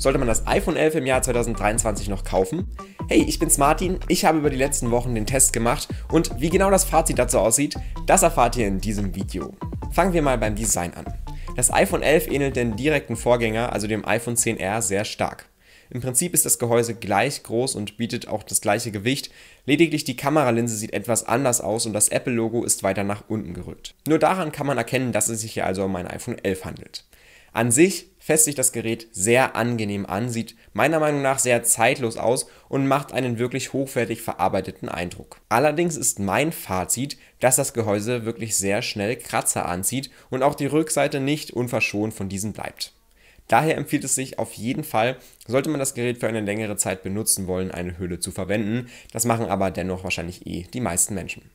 Sollte man das iPhone 11 im Jahr 2023 noch kaufen? Hey, ich bin's Martin, ich habe über die letzten Wochen den Test gemacht und wie genau das Fazit dazu aussieht, das erfahrt ihr in diesem Video. Fangen wir mal beim Design an. Das iPhone 11 ähnelt den direkten Vorgänger, also dem iPhone 10R, sehr stark. Im Prinzip ist das Gehäuse gleich groß und bietet auch das gleiche Gewicht, lediglich die Kameralinse sieht etwas anders aus und das Apple-Logo ist weiter nach unten gerückt. Nur daran kann man erkennen, dass es sich hier also um ein iPhone 11 handelt. An sich fässt sich das Gerät sehr angenehm an, sieht meiner Meinung nach sehr zeitlos aus und macht einen wirklich hochwertig verarbeiteten Eindruck. Allerdings ist mein Fazit, dass das Gehäuse wirklich sehr schnell Kratzer anzieht und auch die Rückseite nicht unverschont von diesen bleibt. Daher empfiehlt es sich auf jeden Fall, sollte man das Gerät für eine längere Zeit benutzen wollen, eine Hülle zu verwenden. Das machen aber dennoch wahrscheinlich eh die meisten Menschen.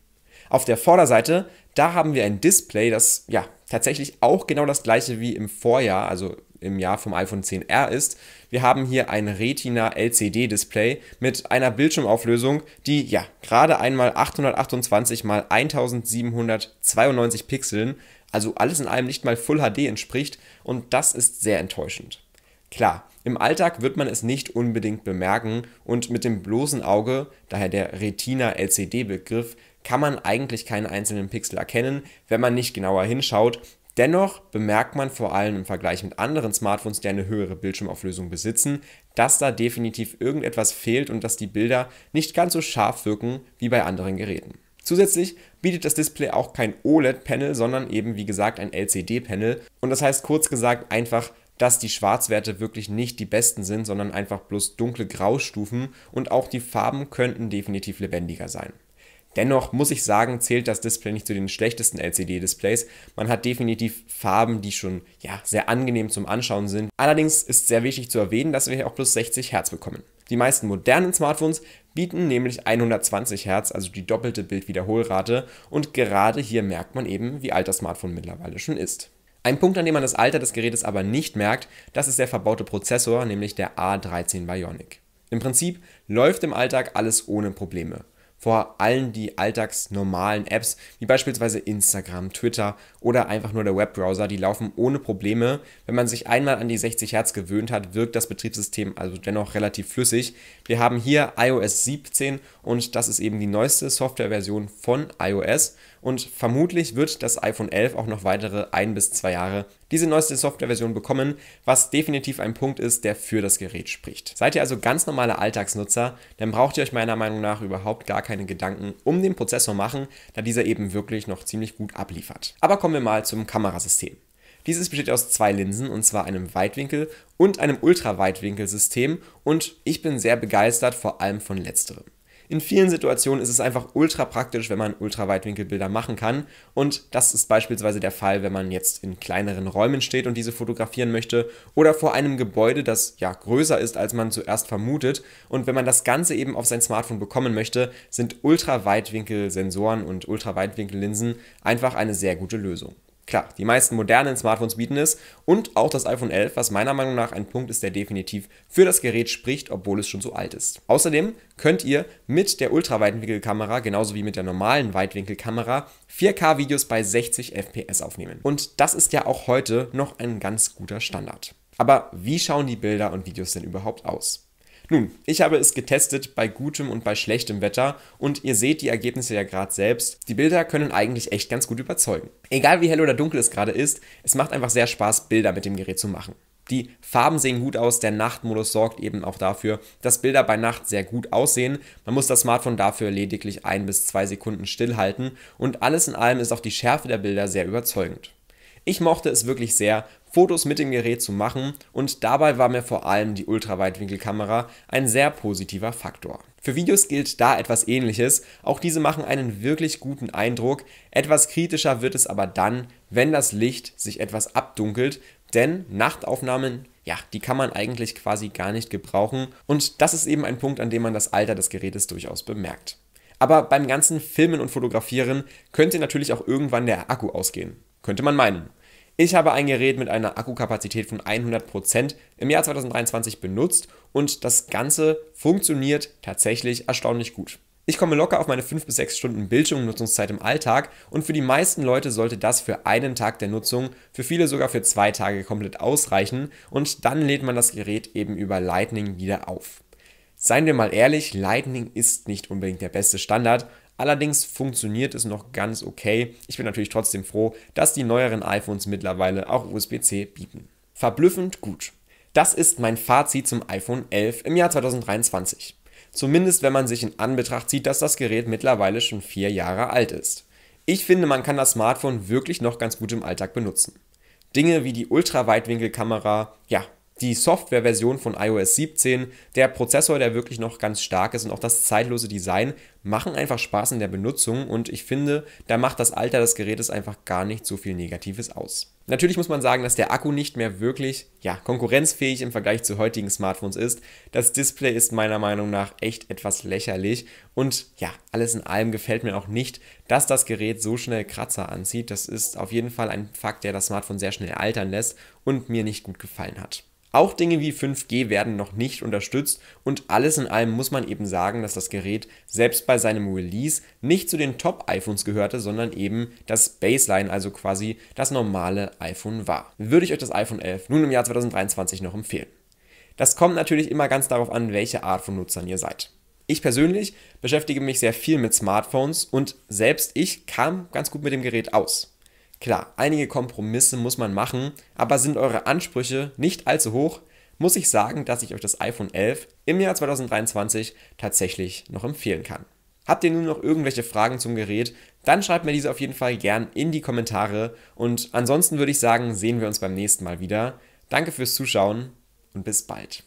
Auf der Vorderseite, da haben wir ein Display, das ja tatsächlich auch genau das gleiche wie im Vorjahr, also im Jahr vom iPhone 10R ist. Wir haben hier ein Retina LCD Display mit einer Bildschirmauflösung, die ja gerade einmal 828 mal 1792 Pixeln, also alles in allem nicht mal Full HD entspricht und das ist sehr enttäuschend. Klar, im Alltag wird man es nicht unbedingt bemerken und mit dem bloßen Auge, daher der Retina-LCD-Begriff, kann man eigentlich keinen einzelnen Pixel erkennen, wenn man nicht genauer hinschaut. Dennoch bemerkt man vor allem im Vergleich mit anderen Smartphones, die eine höhere Bildschirmauflösung besitzen, dass da definitiv irgendetwas fehlt und dass die Bilder nicht ganz so scharf wirken wie bei anderen Geräten. Zusätzlich bietet das Display auch kein OLED-Panel, sondern eben wie gesagt ein LCD-Panel und das heißt kurz gesagt einfach dass die Schwarzwerte wirklich nicht die besten sind, sondern einfach bloß dunkle Graustufen und auch die Farben könnten definitiv lebendiger sein. Dennoch muss ich sagen, zählt das Display nicht zu den schlechtesten LCD-Displays. Man hat definitiv Farben, die schon ja, sehr angenehm zum Anschauen sind. Allerdings ist sehr wichtig zu erwähnen, dass wir hier auch plus 60 Hertz bekommen. Die meisten modernen Smartphones bieten nämlich 120 Hertz, also die doppelte Bildwiederholrate. Und gerade hier merkt man eben, wie alt das Smartphone mittlerweile schon ist. Ein Punkt, an dem man das Alter des Gerätes aber nicht merkt, das ist der verbaute Prozessor, nämlich der A13 Bionic. Im Prinzip läuft im Alltag alles ohne Probleme vor allem die alltagsnormalen Apps, wie beispielsweise Instagram, Twitter oder einfach nur der Webbrowser, die laufen ohne Probleme. Wenn man sich einmal an die 60 Hertz gewöhnt hat, wirkt das Betriebssystem also dennoch relativ flüssig. Wir haben hier iOS 17 und das ist eben die neueste Softwareversion von iOS und vermutlich wird das iPhone 11 auch noch weitere ein bis zwei Jahre diese neueste Softwareversion bekommen, was definitiv ein Punkt ist, der für das Gerät spricht. Seid ihr also ganz normale Alltagsnutzer, dann braucht ihr euch meiner Meinung nach überhaupt gar keine Gedanken um den Prozessor machen, da dieser eben wirklich noch ziemlich gut abliefert. Aber kommen wir mal zum Kamerasystem. Dieses besteht aus zwei Linsen, und zwar einem Weitwinkel- und einem Ultraweitwinkelsystem, und ich bin sehr begeistert vor allem von letzterem. In vielen Situationen ist es einfach ultra praktisch, wenn man Ultraweitwinkelbilder machen kann. Und das ist beispielsweise der Fall, wenn man jetzt in kleineren Räumen steht und diese fotografieren möchte oder vor einem Gebäude, das ja größer ist, als man zuerst vermutet. Und wenn man das Ganze eben auf sein Smartphone bekommen möchte, sind Ultraweitwinkelsensoren und Ultraweitwinkellinsen einfach eine sehr gute Lösung. Klar, die meisten modernen Smartphones bieten es und auch das iPhone 11, was meiner Meinung nach ein Punkt ist, der definitiv für das Gerät spricht, obwohl es schon so alt ist. Außerdem könnt ihr mit der Ultraweitwinkelkamera genauso wie mit der normalen Weitwinkelkamera 4K-Videos bei 60 FPS aufnehmen. Und das ist ja auch heute noch ein ganz guter Standard. Aber wie schauen die Bilder und Videos denn überhaupt aus? Nun, ich habe es getestet bei gutem und bei schlechtem Wetter und ihr seht die Ergebnisse ja gerade selbst. Die Bilder können eigentlich echt ganz gut überzeugen. Egal wie hell oder dunkel es gerade ist, es macht einfach sehr Spaß, Bilder mit dem Gerät zu machen. Die Farben sehen gut aus, der Nachtmodus sorgt eben auch dafür, dass Bilder bei Nacht sehr gut aussehen. Man muss das Smartphone dafür lediglich ein bis zwei Sekunden stillhalten und alles in allem ist auch die Schärfe der Bilder sehr überzeugend. Ich mochte es wirklich sehr, Fotos mit dem Gerät zu machen und dabei war mir vor allem die Ultraweitwinkelkamera ein sehr positiver Faktor. Für Videos gilt da etwas ähnliches, auch diese machen einen wirklich guten Eindruck, etwas kritischer wird es aber dann, wenn das Licht sich etwas abdunkelt, denn Nachtaufnahmen ja, die kann man eigentlich quasi gar nicht gebrauchen. Und das ist eben ein Punkt, an dem man das Alter des Gerätes durchaus bemerkt. Aber beim ganzen Filmen und Fotografieren könnte natürlich auch irgendwann der Akku ausgehen. Könnte man meinen. Ich habe ein Gerät mit einer Akkukapazität von 100% im Jahr 2023 benutzt und das Ganze funktioniert tatsächlich erstaunlich gut. Ich komme locker auf meine 5 bis 6 Stunden Bildschirmnutzungszeit im Alltag und für die meisten Leute sollte das für einen Tag der Nutzung, für viele sogar für zwei Tage komplett ausreichen und dann lädt man das Gerät eben über Lightning wieder auf. Seien wir mal ehrlich, Lightning ist nicht unbedingt der beste Standard, Allerdings funktioniert es noch ganz okay. Ich bin natürlich trotzdem froh, dass die neueren iPhones mittlerweile auch USB-C bieten. Verblüffend gut. Das ist mein Fazit zum iPhone 11 im Jahr 2023. Zumindest wenn man sich in Anbetracht zieht, dass das Gerät mittlerweile schon vier Jahre alt ist. Ich finde, man kann das Smartphone wirklich noch ganz gut im Alltag benutzen. Dinge wie die Ultraweitwinkelkamera, ja, die Softwareversion von iOS 17, der Prozessor, der wirklich noch ganz stark ist und auch das zeitlose Design machen einfach Spaß in der Benutzung und ich finde, da macht das Alter des Gerätes einfach gar nicht so viel Negatives aus. Natürlich muss man sagen, dass der Akku nicht mehr wirklich ja, konkurrenzfähig im Vergleich zu heutigen Smartphones ist. Das Display ist meiner Meinung nach echt etwas lächerlich und ja, alles in allem gefällt mir auch nicht, dass das Gerät so schnell Kratzer anzieht. Das ist auf jeden Fall ein Fakt, der das Smartphone sehr schnell altern lässt und mir nicht gut gefallen hat. Auch Dinge wie 5G werden noch nicht unterstützt und alles in allem muss man eben sagen, dass das Gerät selbst bei seinem Release nicht zu den Top-iPhones gehörte, sondern eben das Baseline, also quasi das normale iPhone war. Würde ich euch das iPhone 11 nun im Jahr 2023 noch empfehlen? Das kommt natürlich immer ganz darauf an, welche Art von Nutzern ihr seid. Ich persönlich beschäftige mich sehr viel mit Smartphones und selbst ich kam ganz gut mit dem Gerät aus. Klar, einige Kompromisse muss man machen, aber sind eure Ansprüche nicht allzu hoch, muss ich sagen, dass ich euch das iPhone 11 im Jahr 2023 tatsächlich noch empfehlen kann. Habt ihr nun noch irgendwelche Fragen zum Gerät, dann schreibt mir diese auf jeden Fall gern in die Kommentare und ansonsten würde ich sagen, sehen wir uns beim nächsten Mal wieder. Danke fürs Zuschauen und bis bald.